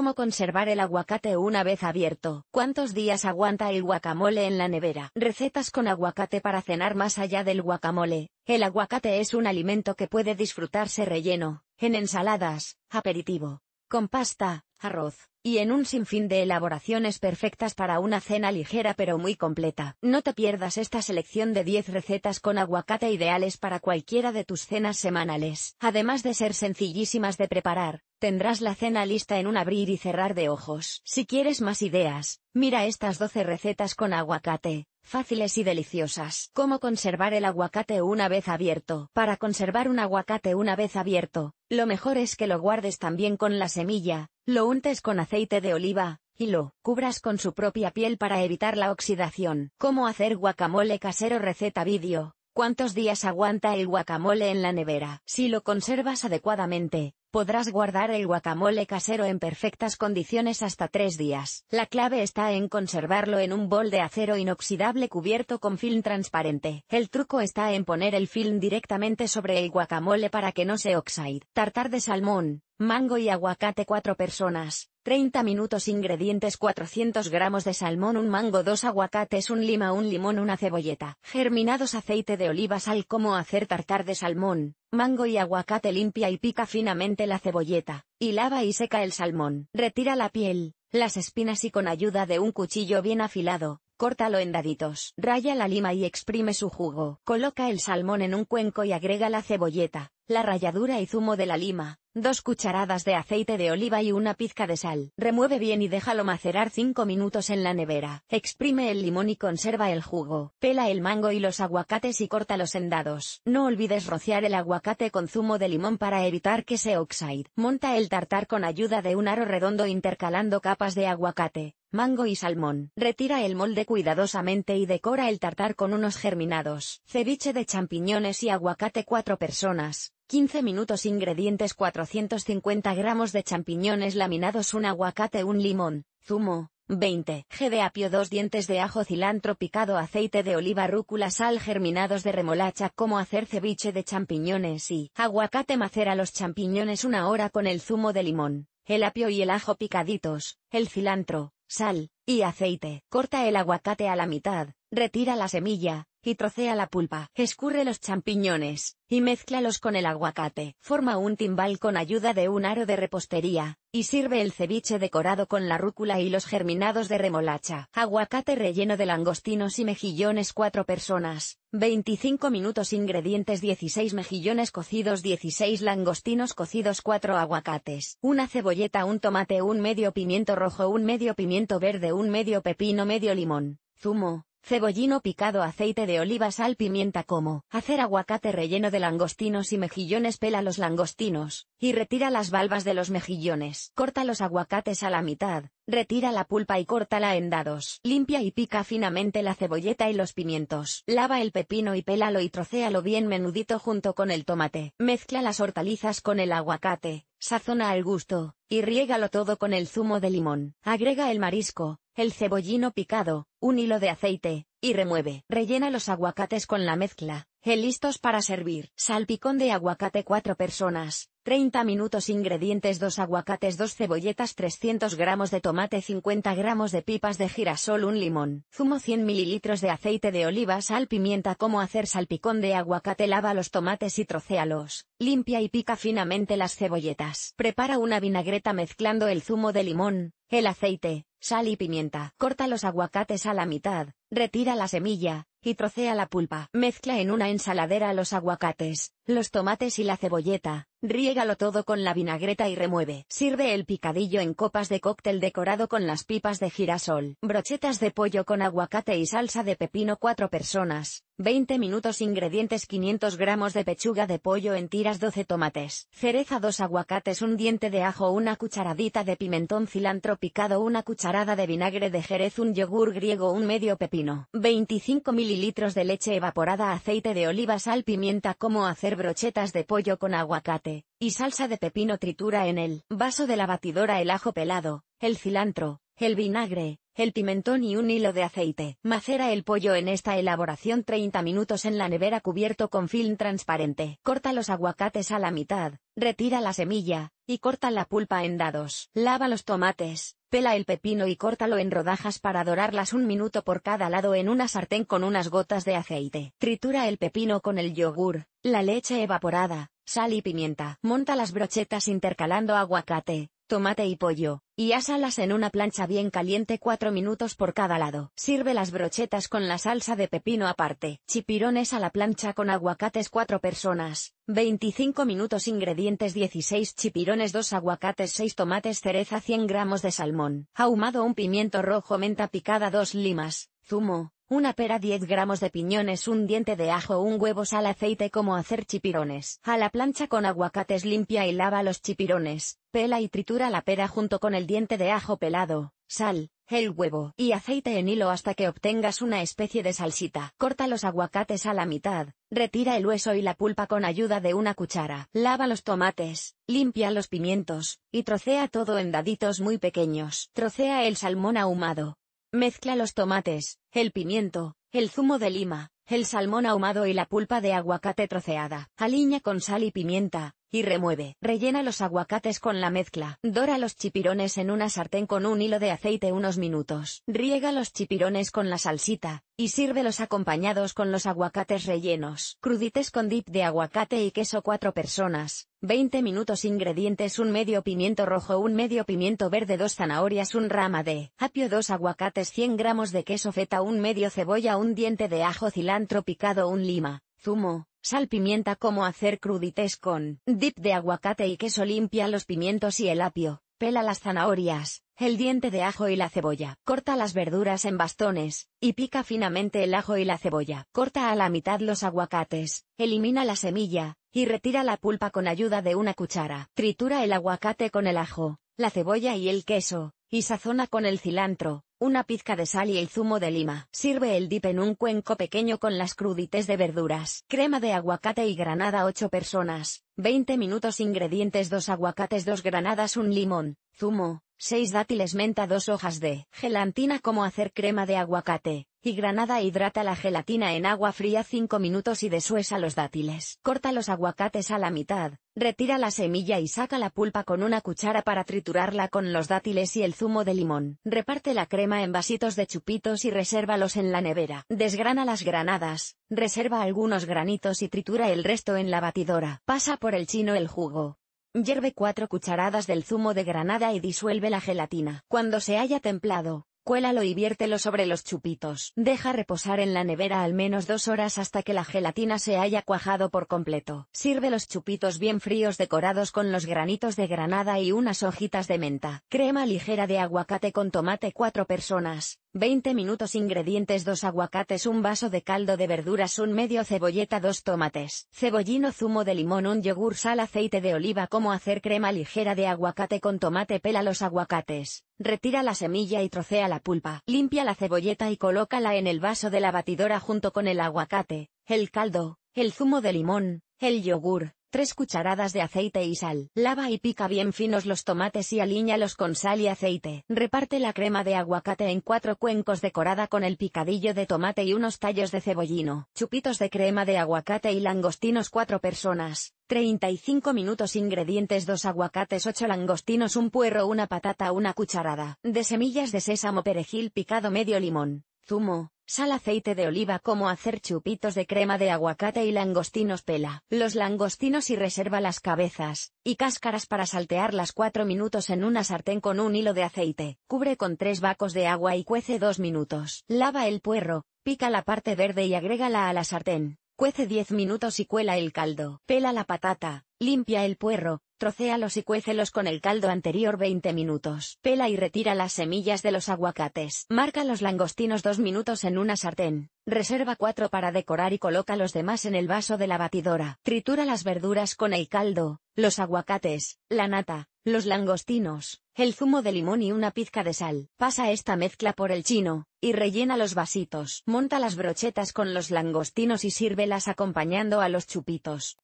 ¿Cómo conservar el aguacate una vez abierto? ¿Cuántos días aguanta el guacamole en la nevera? Recetas con aguacate para cenar más allá del guacamole. El aguacate es un alimento que puede disfrutarse relleno, en ensaladas, aperitivo, con pasta, arroz, y en un sinfín de elaboraciones perfectas para una cena ligera pero muy completa. No te pierdas esta selección de 10 recetas con aguacate ideales para cualquiera de tus cenas semanales. Además de ser sencillísimas de preparar, tendrás la cena lista en un abrir y cerrar de ojos. Si quieres más ideas, mira estas 12 recetas con aguacate fáciles y deliciosas. ¿Cómo conservar el aguacate una vez abierto? Para conservar un aguacate una vez abierto, lo mejor es que lo guardes también con la semilla, lo untes con aceite de oliva, y lo cubras con su propia piel para evitar la oxidación. ¿Cómo hacer guacamole casero? Receta vídeo. ¿Cuántos días aguanta el guacamole en la nevera? Si lo conservas adecuadamente, Podrás guardar el guacamole casero en perfectas condiciones hasta tres días. La clave está en conservarlo en un bol de acero inoxidable cubierto con film transparente. El truco está en poner el film directamente sobre el guacamole para que no se oxide. Tartar de salmón. Mango y aguacate 4 personas, 30 minutos Ingredientes 400 gramos de salmón Un mango dos aguacates Un lima Un limón Una cebolleta Germinados aceite de oliva Sal Como hacer tartar de salmón Mango y aguacate Limpia y pica finamente la cebolleta, y lava y seca el salmón. Retira la piel, las espinas y con ayuda de un cuchillo bien afilado, córtalo en daditos. Raya la lima y exprime su jugo. Coloca el salmón en un cuenco y agrega la cebolleta, la ralladura y zumo de la lima, dos cucharadas de aceite de oliva y una pizca de sal. Remueve bien y déjalo macerar 5 minutos en la nevera. Exprime el limón y conserva el jugo. Pela el mango y los aguacates y corta los dados. No olvides rociar el aguacate con zumo de limón para evitar que se oxide. Monta el tartar con ayuda de un aro redondo intercalando capas de aguacate, mango y salmón. Retira el molde cuidadosamente y decora el tartar con unos germinados. Ceviche de champiñones y aguacate cuatro personas. 15 minutos Ingredientes 450 gramos de champiñones laminados Un aguacate Un limón, zumo, 20 g de apio 2 dientes de ajo cilantro picado Aceite de oliva rúcula sal germinados de remolacha como hacer ceviche de champiñones y aguacate Macera los champiñones una hora con el zumo de limón, el apio y el ajo picaditos, el cilantro, sal, y aceite. Corta el aguacate a la mitad, Retira la semilla, y trocea la pulpa. Escurre los champiñones, y mezclalos con el aguacate. Forma un timbal con ayuda de un aro de repostería, y sirve el ceviche decorado con la rúcula y los germinados de remolacha. Aguacate relleno de langostinos y mejillones 4 personas. 25 minutos ingredientes 16 mejillones cocidos 16 langostinos cocidos 4 aguacates una cebolleta un tomate un medio pimiento rojo un medio pimiento verde un medio pepino medio limón zumo cebollino picado aceite de oliva sal pimienta como, hacer aguacate relleno de langostinos y mejillones pela los langostinos, y retira las valvas de los mejillones, corta los aguacates a la mitad, retira la pulpa y córtala en dados, limpia y pica finamente la cebolleta y los pimientos, lava el pepino y pélalo y trocéalo bien menudito junto con el tomate, mezcla las hortalizas con el aguacate, sazona al gusto, y riégalo todo con el zumo de limón, agrega el marisco, el cebollino picado, un hilo de aceite, y remueve. Rellena los aguacates con la mezcla listos para servir. Salpicón de aguacate 4 personas. 30 minutos Ingredientes 2 aguacates 2 cebolletas 300 gramos de tomate 50 gramos de pipas de girasol 1 limón Zumo 100 mililitros de aceite de oliva Sal pimienta Cómo hacer salpicón de aguacate Lava los tomates y trocéalos Limpia y pica finamente las cebolletas Prepara una vinagreta mezclando el zumo de limón, el aceite, sal y pimienta Corta los aguacates a la mitad, retira la semilla y trocea la pulpa. Mezcla en una ensaladera los aguacates, los tomates y la cebolleta, Riégalo todo con la vinagreta y remueve. Sirve el picadillo en copas de cóctel decorado con las pipas de girasol, brochetas de pollo con aguacate y salsa de pepino 4 personas. 20 minutos ingredientes 500 gramos de pechuga de pollo en tiras 12 tomates, cereza 2 aguacates un diente de ajo una cucharadita de pimentón cilantro picado una cucharada de vinagre de jerez un yogur griego un medio pepino, 25 mililitros de leche evaporada aceite de oliva sal pimienta cómo hacer brochetas de pollo con aguacate y salsa de pepino tritura en el vaso de la batidora el ajo pelado, el cilantro, el vinagre, el pimentón y un hilo de aceite. Macera el pollo en esta elaboración 30 minutos en la nevera cubierto con film transparente. Corta los aguacates a la mitad, retira la semilla, y corta la pulpa en dados. Lava los tomates, pela el pepino y córtalo en rodajas para dorarlas un minuto por cada lado en una sartén con unas gotas de aceite. Tritura el pepino con el yogur, la leche evaporada, sal y pimienta. Monta las brochetas intercalando aguacate, tomate y pollo, y asalas en una plancha bien caliente 4 minutos por cada lado. Sirve las brochetas con la salsa de pepino aparte. Chipirones a la plancha con aguacates 4 personas, 25 minutos ingredientes 16 chipirones 2 aguacates 6 tomates cereza 100 gramos de salmón, ahumado un pimiento rojo menta picada 2 limas, zumo, una pera 10 gramos de piñones un diente de ajo un huevo sal aceite como hacer chipirones. A la plancha con aguacates limpia y lava los chipirones, pela y tritura la pera junto con el diente de ajo pelado, sal, el huevo y aceite en hilo hasta que obtengas una especie de salsita. Corta los aguacates a la mitad, retira el hueso y la pulpa con ayuda de una cuchara. Lava los tomates, limpia los pimientos, y trocea todo en daditos muy pequeños. Trocea el salmón ahumado, Mezcla los tomates, el pimiento, el zumo de lima, el salmón ahumado y la pulpa de aguacate troceada. Aliña con sal y pimienta, y remueve. Rellena los aguacates con la mezcla. Dora los chipirones en una sartén con un hilo de aceite unos minutos. Riega los chipirones con la salsita, y sírvelos acompañados con los aguacates rellenos. Crudites con dip de aguacate y queso 4 personas. 20 minutos ingredientes un medio pimiento rojo un medio pimiento verde dos zanahorias un rama de apio dos aguacates 100 gramos de queso feta un medio cebolla un diente de ajo cilantro picado un lima, zumo, Sal pimienta cómo hacer crudités con dip de aguacate y queso limpia los pimientos y el apio, pela las zanahorias, el diente de ajo y la cebolla, corta las verduras en bastones, y pica finamente el ajo y la cebolla, corta a la mitad los aguacates, elimina la semilla, y retira la pulpa con ayuda de una cuchara, tritura el aguacate con el ajo, la cebolla y el queso, y sazona con el cilantro, una pizca de sal y el zumo de lima. Sirve el dip en un cuenco pequeño con las crudités de verduras. Crema de aguacate y granada 8 personas, 20 minutos ingredientes 2 aguacates 2 granadas 1 limón, zumo, 6 dátiles menta 2 hojas de gelatina como hacer crema de aguacate y granada hidrata la gelatina en agua fría 5 minutos y desuesa los dátiles. Corta los aguacates a la mitad, retira la semilla y saca la pulpa con una cuchara para triturarla con los dátiles y el zumo de limón. Reparte la crema en vasitos de chupitos y resérvalos en la nevera. Desgrana las granadas, reserva algunos granitos y tritura el resto en la batidora. Pasa por el chino el jugo. Hierve 4 cucharadas del zumo de granada y disuelve la gelatina. Cuando se haya templado, Cuélalo y viértelo sobre los chupitos. Deja reposar en la nevera al menos dos horas hasta que la gelatina se haya cuajado por completo. Sirve los chupitos bien fríos decorados con los granitos de granada y unas hojitas de menta. Crema ligera de aguacate con tomate 4 personas. 20 minutos Ingredientes 2 aguacates Un vaso de caldo de verduras Un medio cebolleta 2 tomates Cebollino zumo de limón Un yogur sal aceite de oliva Cómo hacer crema ligera de aguacate con tomate Pela los aguacates Retira la semilla y trocea la pulpa. Limpia la cebolleta y colócala en el vaso de la batidora junto con el aguacate, el caldo, el zumo de limón, el yogur, 3 cucharadas de aceite y sal. Lava y pica bien finos los tomates y alíñalos con sal y aceite. Reparte la crema de aguacate en cuatro cuencos decorada con el picadillo de tomate y unos tallos de cebollino. Chupitos de crema de aguacate y langostinos 4 personas. 35 minutos Ingredientes 2 aguacates 8 langostinos Un puerro Una patata Una cucharada de semillas de sésamo Perejil picado Medio limón Zumo Sal aceite de oliva como hacer chupitos de crema de aguacate y langostinos pela. Los langostinos y reserva las cabezas y cáscaras para saltearlas las 4 minutos en una sartén con un hilo de aceite. Cubre con tres vacos de agua y cuece 2 minutos. Lava el puerro, pica la parte verde y agrégala a la sartén. Cuece 10 minutos y cuela el caldo. Pela la patata, limpia el puerro, trocéalos y cuécelos con el caldo anterior 20 minutos. Pela y retira las semillas de los aguacates. Marca los langostinos 2 minutos en una sartén. Reserva 4 para decorar y coloca los demás en el vaso de la batidora. Tritura las verduras con el caldo, los aguacates, la nata, los langostinos, el zumo de limón y una pizca de sal. Pasa esta mezcla por el chino, y rellena los vasitos. Monta las brochetas con los langostinos y sírvelas acompañando a los chupitos.